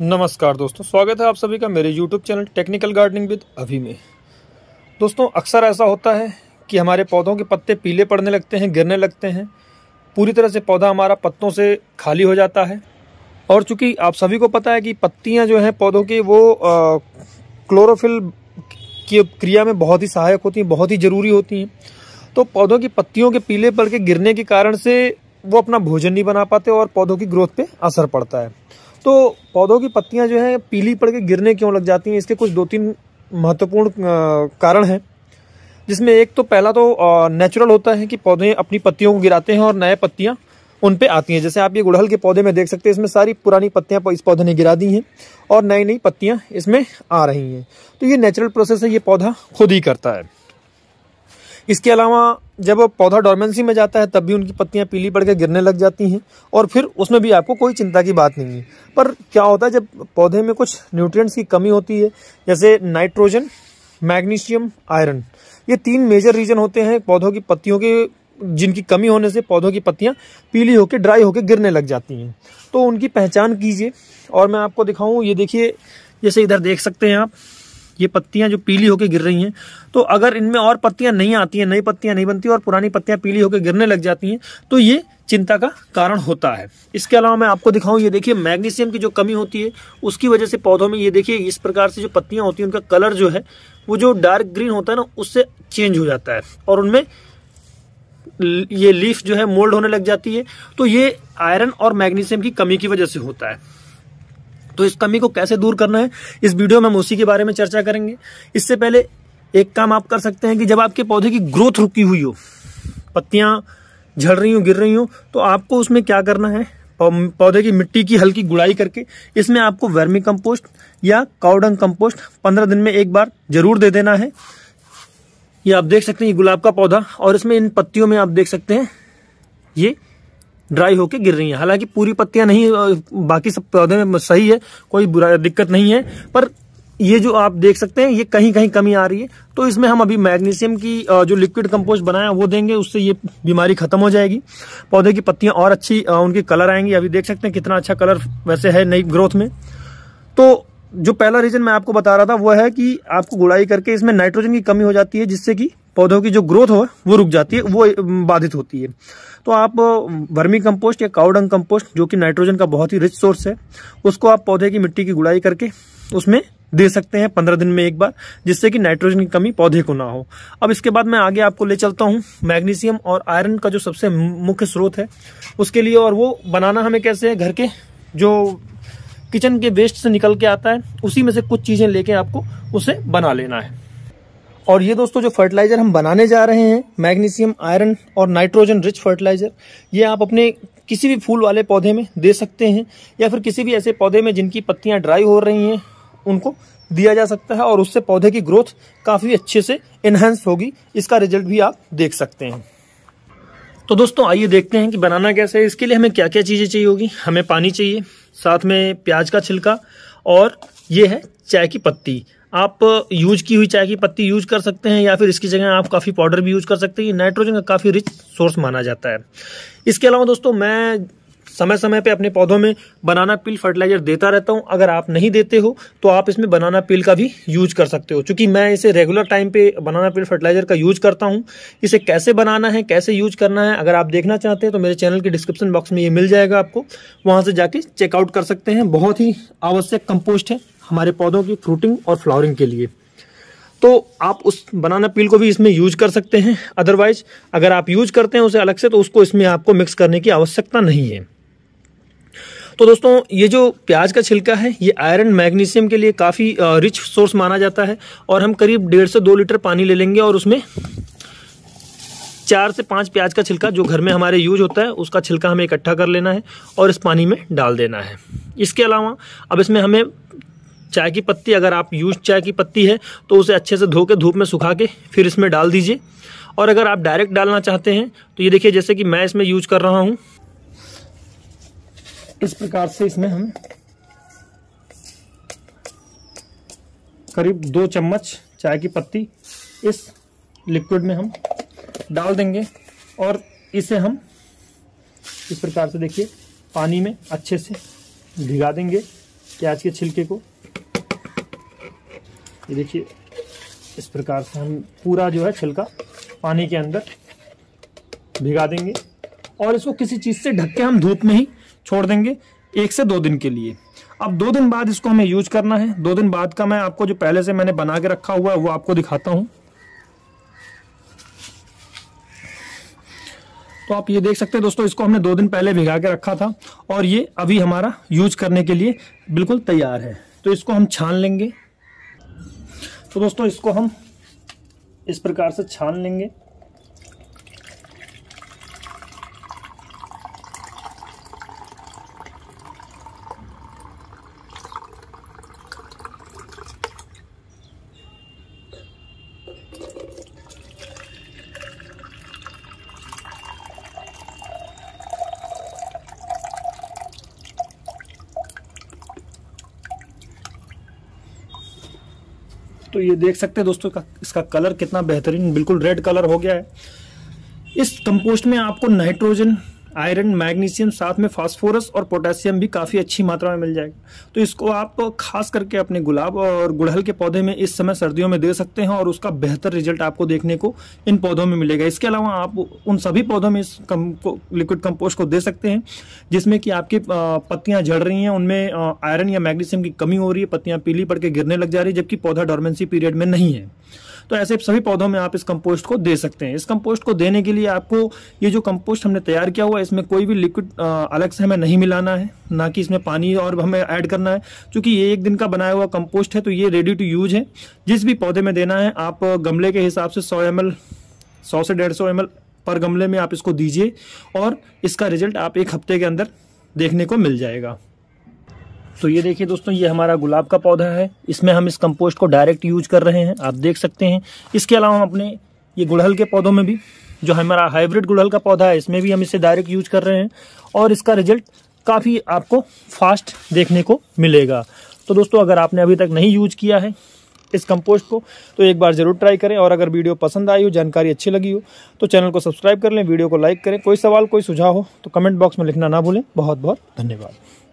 नमस्कार दोस्तों स्वागत है आप सभी का मेरे YouTube channel technical gardening with Abhi में दोस्तों अक्सर ऐसा होता है कि हमारे पौधों के पत्ते पीले पड़ने लगते हैं गिरने लगते हैं पूरी तरह से पौधा हमारा पत्तों से खाली हो जाता है और चूंकि आप सभी को पता है कि पत्तियां जो हैं पौधों की वो आ, क्लोरोफिल की क्रिया में बहुत ही सहायक होती हैं बहुत ही ज़रूरी होती हैं तो पौधों की पत्तियों के पीले पड़ के गिरने के कारण से वो अपना भोजन नहीं बना पाते और पौधों की ग्रोथ पर असर पड़ता है तो पौधों की पत्तियां जो है पीली पड़ के गिरने क्यों लग जाती हैं इसके कुछ दो तीन महत्वपूर्ण कारण हैं जिसमें एक तो पहला तो नेचुरल होता है कि पौधे अपनी पत्तियों को गिराते हैं और नए पत्तियाँ उन पे आती हैं जैसे आप ये गुड़हल के पौधे में देख सकते हैं इसमें सारी पुरानी पत्तियां इस पौधे ने गिरा दी हैं और नई नई पत्तियां इसमें आ रही हैं तो ये नेचुरल प्रोसेस है ये पौधा खुद ही करता है इसके अलावा जब पौधा डॉर्मेंसी में जाता है तब भी उनकी पत्तियाँ पीली पड़ के गिरने लग जाती हैं और फिर उसमें भी आपको कोई चिंता की बात नहीं है पर क्या होता है जब पौधे में कुछ न्यूट्रिएंट्स की कमी होती है जैसे नाइट्रोजन मैग्नीशियम आयरन ये तीन मेजर रीजन होते हैं पौधों की पत्तियों के जिनकी कमी होने से पौधों की पत्तियाँ पीली होकर ड्राई होकर गिरने लग जाती हैं तो उनकी पहचान कीजिए और मैं आपको दिखाऊँ ये देखिए जैसे इधर देख सकते हैं आप ये पत्तियां जो पीली होकर गिर रही हैं तो अगर इनमें और पत्तियां नहीं आती हैं नई पत्तियां नहीं बनती और पुरानी पत्तियां पीली होकर गिरने लग जाती हैं तो ये चिंता का कारण होता है इसके अलावा मैं आपको दिखाऊं ये देखिए मैग्नीशियम की जो कमी होती है उसकी वजह से पौधों में ये देखिए इस प्रकार से जो पत्तियां होती हैं उनका कलर जो है वो जो डार्क ग्रीन होता है ना उससे चेंज हो जाता है और उनमें ये लीफ जो है मोल्ड होने लग जाती है तो ये आयरन और मैग्नीशियम की कमी की वजह से होता है तो इस कमी को कैसे दूर करना है इस वीडियो में हम उसी के बारे में चर्चा करेंगे इससे पहले एक काम आप कर सकते हैं कि जब आपके पौधे की ग्रोथ रुकी हुई हो पत्तियां झड़ रही हो गिर रही हो तो आपको उसमें क्या करना है पौधे की मिट्टी की हल्की गुड़ाई करके इसमें आपको वर्मी कंपोस्ट या काउडंग कंपोस्ट पंद्रह दिन में एक बार जरूर दे देना है ये आप देख सकते हैं ये गुलाब का पौधा और इसमें इन पत्तियों में आप देख सकते हैं ये ड्राई होके गिर रही हैं हालांकि पूरी पत्तियां नहीं बाकी सब पौधे में सही है कोई बुरा दिक्कत नहीं है पर ये जो आप देख सकते हैं ये कहीं कहीं कमी आ रही है तो इसमें हम अभी मैग्नीशियम की जो लिक्विड कंपोस्ट बनाया वो देंगे उससे ये बीमारी खत्म हो जाएगी पौधे की पत्तियां और अच्छी उनकी कलर आएंगी अभी देख सकते हैं कितना अच्छा कलर वैसे है नई ग्रोथ में तो जो पहला रीजन मैं आपको बता रहा था वो है कि आपको गुड़ाई करके इसमें नाइट्रोजन की कमी हो जाती है जिससे कि पौधों की जो ग्रोथ हो वो रुक जाती है वो बाधित होती है तो आप वर्मी कंपोस्ट या काउडंग कंपोस्ट जो कि नाइट्रोजन का बहुत ही रिच सोर्स है उसको आप पौधे की मिट्टी की गुड़ाई करके उसमें दे सकते हैं पंद्रह दिन में एक बार जिससे कि नाइट्रोजन की कमी पौधे को ना हो अब इसके बाद मैं आगे आपको ले चलता हूँ मैग्नीशियम और आयरन का जो सबसे मुख्य स्रोत है उसके लिए और वो बनाना हमें कैसे है घर के जो किचन के वेस्ट से निकल के आता है उसी में से कुछ चीज़ें लेके आपको उसे बना लेना है और ये दोस्तों जो फर्टिलाइज़र हम बनाने जा रहे हैं मैग्नीशियम आयरन और नाइट्रोजन रिच फर्टिलाइज़र ये आप अपने किसी भी फूल वाले पौधे में दे सकते हैं या फिर किसी भी ऐसे पौधे में जिनकी पत्तियाँ ड्राई हो रही हैं उनको दिया जा सकता है और उससे पौधे की ग्रोथ काफ़ी अच्छे से इन्हेंस होगी इसका रिजल्ट भी आप देख सकते हैं तो दोस्तों आइए देखते हैं कि बनाना कैसे है इसके लिए हमें क्या क्या चीज़ें चाहिए होगी हमें पानी चाहिए साथ में प्याज का छिलका और ये है चाय की पत्ती आप यूज की हुई चाय की पत्ती यूज कर सकते हैं या फिर इसकी जगह आप काफ़ी पाउडर भी यूज कर सकते हैं नाइट्रोजन का काफ़ी रिच सोर्स माना जाता है इसके अलावा दोस्तों मैं समय समय पे अपने पौधों में बनाना पील फर्टिलाइजर देता रहता हूँ अगर आप नहीं देते हो तो आप इसमें बनाना पील का भी यूज कर सकते हो क्योंकि मैं इसे रेगुलर टाइम पे बनाना पील फर्टिलाइजर का यूज करता हूँ इसे कैसे बनाना है कैसे यूज करना है अगर आप देखना चाहते हैं तो मेरे चैनल के डिस्क्रिप्शन बॉक्स में ये मिल जाएगा आपको वहाँ से जाके चेकआउट कर सकते हैं बहुत ही आवश्यक कंपोस्ट है हमारे पौधों की फ्रूटिंग और फ्लावरिंग के लिए तो आप उस बनाना पील को भी इसमें यूज कर सकते हैं अदरवाइज अगर आप यूज करते हैं उसे अलग से तो उसको इसमें आपको मिक्स करने की आवश्यकता नहीं है तो दोस्तों ये जो प्याज का छिलका है ये आयरन मैग्नीशियम के लिए काफ़ी रिच सोर्स माना जाता है और हम करीब डेढ़ से दो लीटर पानी ले लेंगे और उसमें चार से पाँच प्याज का छिलका जो घर में हमारे यूज होता है उसका छिलका हमें इकट्ठा कर लेना है और इस पानी में डाल देना है इसके अलावा अब इसमें हमें चाय की पत्ती अगर आप यूज चाय की पत्ती है तो उसे अच्छे से धो के धूप में सुखा के फिर इसमें डाल दीजिए और अगर आप डायरेक्ट डालना चाहते हैं तो ये देखिए जैसे कि मैं इसमें यूज कर रहा हूँ इस प्रकार से इसमें हम करीब दो चम्मच चाय की पत्ती इस लिक्विड में हम डाल देंगे और इसे हम इस प्रकार से देखिए पानी में अच्छे से भिगा देंगे प्याज के छिलके को ये देखिए इस प्रकार से हम पूरा जो है छिलका पानी के अंदर भिगा देंगे और इसको किसी चीज़ से ढक के हम धूप में ही छोड़ देंगे एक से दो दिन के लिए अब दो दिन बाद इसको हमें यूज करना है दो दिन बाद का मैं आपको जो पहले से मैंने बना के रखा हुआ है वो आपको दिखाता हूँ तो आप ये देख सकते हैं दोस्तों इसको हमने दो दिन पहले भिगा के रखा था और ये अभी हमारा यूज करने के लिए बिल्कुल तैयार है तो इसको हम छान लेंगे तो दोस्तों इसको हम इस प्रकार से छान लेंगे तो ये देख सकते हैं दोस्तों इसका कलर कितना बेहतरीन बिल्कुल रेड कलर हो गया है इस कंपोस्ट में आपको नाइट्रोजन आयरन मैग्नीशियम साथ में फास्फोरस और पोटेशियम भी काफ़ी अच्छी मात्रा में मिल जाएगा तो इसको आप खास करके अपने गुलाब और गुड़हल के पौधे में इस समय सर्दियों में दे सकते हैं और उसका बेहतर रिजल्ट आपको देखने को इन पौधों में मिलेगा इसके अलावा आप उन सभी पौधों में इस कम को लिक्विड कंपोस्ट को दे सकते हैं जिसमें कि आपकी पत्तियाँ झड़ रही हैं उनमें आयरन या मैग्नीशियम की कमी हो रही है पत्तियाँ पीली पड़ के गिरने लग जा रही है जबकि पौधा डॉर्मेंसी पीरियड में नहीं है तो ऐसे सभी पौधों में आप इस कंपोस्ट को दे सकते हैं इस कंपोस्ट को देने के लिए आपको ये जो कंपोस्ट हमने तैयार किया हुआ है इसमें कोई भी लिक्विड अलग से हमें नहीं मिलाना है ना कि इसमें पानी और हमें ऐड करना है क्योंकि ये एक दिन का बनाया हुआ कंपोस्ट है तो ये रेडी टू यूज है जिस भी पौधे में देना है आप गमले के हिसाब से सौ एम एल सौ से डेढ़ सौ एम एल पर गमले में आप इसको दीजिए और इसका रिजल्ट आप एक हफ्ते के अंदर देखने को मिल जाएगा तो ये देखिए दोस्तों ये हमारा गुलाब का पौधा है इसमें हम इस कंपोस्ट को डायरेक्ट यूज कर रहे हैं आप देख सकते हैं इसके अलावा हम अपने ये गुड़हल के पौधों में भी जो हमारा हाइब्रिड गुड़हल का पौधा है इसमें भी हम इसे डायरेक्ट यूज कर रहे हैं और इसका रिजल्ट काफ़ी आपको फास्ट देखने को मिलेगा तो दोस्तों अगर आपने अभी तक नहीं यूज किया है इस कंपोस्ट को तो एक बार ज़रूर ट्राई करें और अगर वीडियो पसंद आई हो जानकारी अच्छी लगी हो तो चैनल को सब्सक्राइब कर लें वीडियो को लाइक करें कोई सवाल कोई सुझाव हो तो कमेंट बॉक्स में लिखना ना भूलें बहुत बहुत धन्यवाद